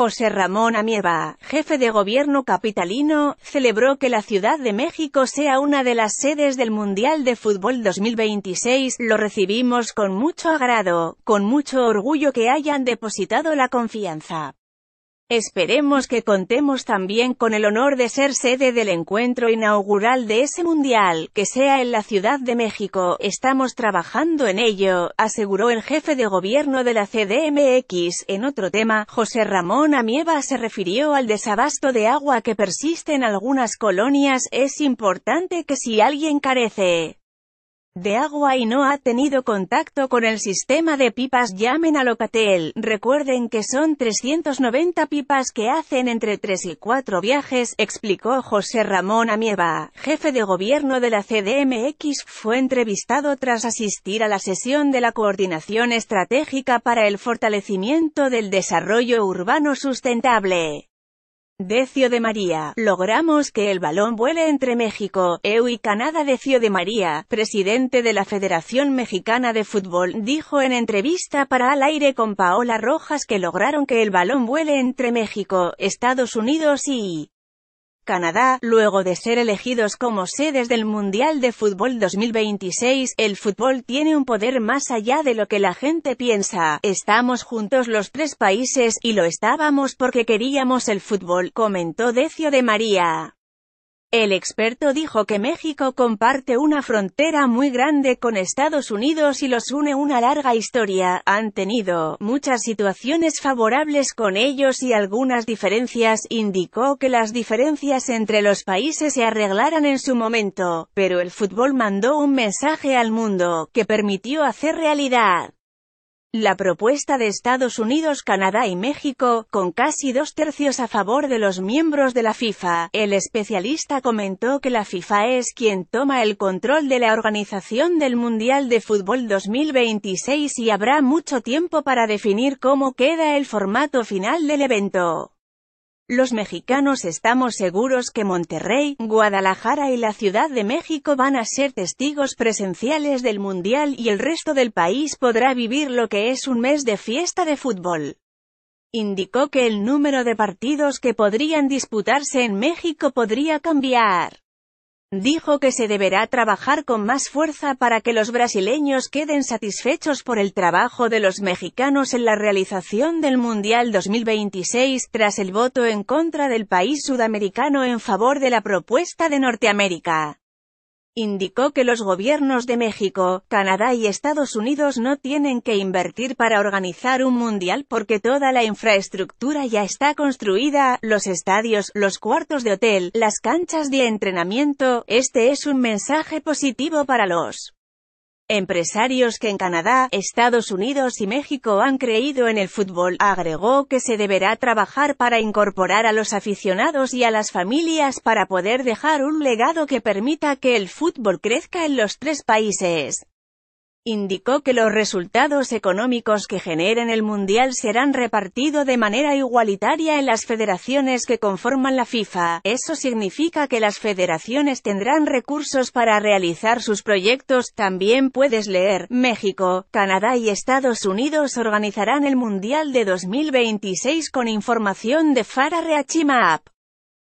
José Ramón Amieva, jefe de gobierno capitalino, celebró que la Ciudad de México sea una de las sedes del Mundial de Fútbol 2026. Lo recibimos con mucho agrado, con mucho orgullo que hayan depositado la confianza. Esperemos que contemos también con el honor de ser sede del encuentro inaugural de ese Mundial, que sea en la Ciudad de México, estamos trabajando en ello, aseguró el jefe de gobierno de la CDMX. En otro tema, José Ramón Amieva se refirió al desabasto de agua que persiste en algunas colonias, es importante que si alguien carece de agua y no ha tenido contacto con el sistema de pipas llamen a Locatel, recuerden que son 390 pipas que hacen entre 3 y 4 viajes, explicó José Ramón Amieva, jefe de gobierno de la CDMX, fue entrevistado tras asistir a la sesión de la Coordinación Estratégica para el Fortalecimiento del Desarrollo Urbano Sustentable. Decio de María, logramos que el balón vuele entre México, EU y Canadá. Decio de María, presidente de la Federación Mexicana de Fútbol, dijo en entrevista para Al Aire con Paola Rojas que lograron que el balón vuele entre México, Estados Unidos y Canadá, luego de ser elegidos como sedes del Mundial de Fútbol 2026, el fútbol tiene un poder más allá de lo que la gente piensa. Estamos juntos los tres países, y lo estábamos porque queríamos el fútbol, comentó Decio de María. El experto dijo que México comparte una frontera muy grande con Estados Unidos y los une una larga historia, han tenido muchas situaciones favorables con ellos y algunas diferencias, indicó que las diferencias entre los países se arreglaran en su momento, pero el fútbol mandó un mensaje al mundo, que permitió hacer realidad la propuesta de Estados Unidos, Canadá y México, con casi dos tercios a favor de los miembros de la FIFA, el especialista comentó que la FIFA es quien toma el control de la organización del Mundial de Fútbol 2026 y habrá mucho tiempo para definir cómo queda el formato final del evento. Los mexicanos estamos seguros que Monterrey, Guadalajara y la Ciudad de México van a ser testigos presenciales del Mundial y el resto del país podrá vivir lo que es un mes de fiesta de fútbol. Indicó que el número de partidos que podrían disputarse en México podría cambiar. Dijo que se deberá trabajar con más fuerza para que los brasileños queden satisfechos por el trabajo de los mexicanos en la realización del Mundial 2026 tras el voto en contra del país sudamericano en favor de la propuesta de Norteamérica. Indicó que los gobiernos de México, Canadá y Estados Unidos no tienen que invertir para organizar un mundial porque toda la infraestructura ya está construida, los estadios, los cuartos de hotel, las canchas de entrenamiento, este es un mensaje positivo para los Empresarios que en Canadá, Estados Unidos y México han creído en el fútbol, agregó que se deberá trabajar para incorporar a los aficionados y a las familias para poder dejar un legado que permita que el fútbol crezca en los tres países. Indicó que los resultados económicos que generen el Mundial serán repartidos de manera igualitaria en las federaciones que conforman la FIFA. Eso significa que las federaciones tendrán recursos para realizar sus proyectos. También puedes leer, México, Canadá y Estados Unidos organizarán el Mundial de 2026 con información de Farah Reachima App.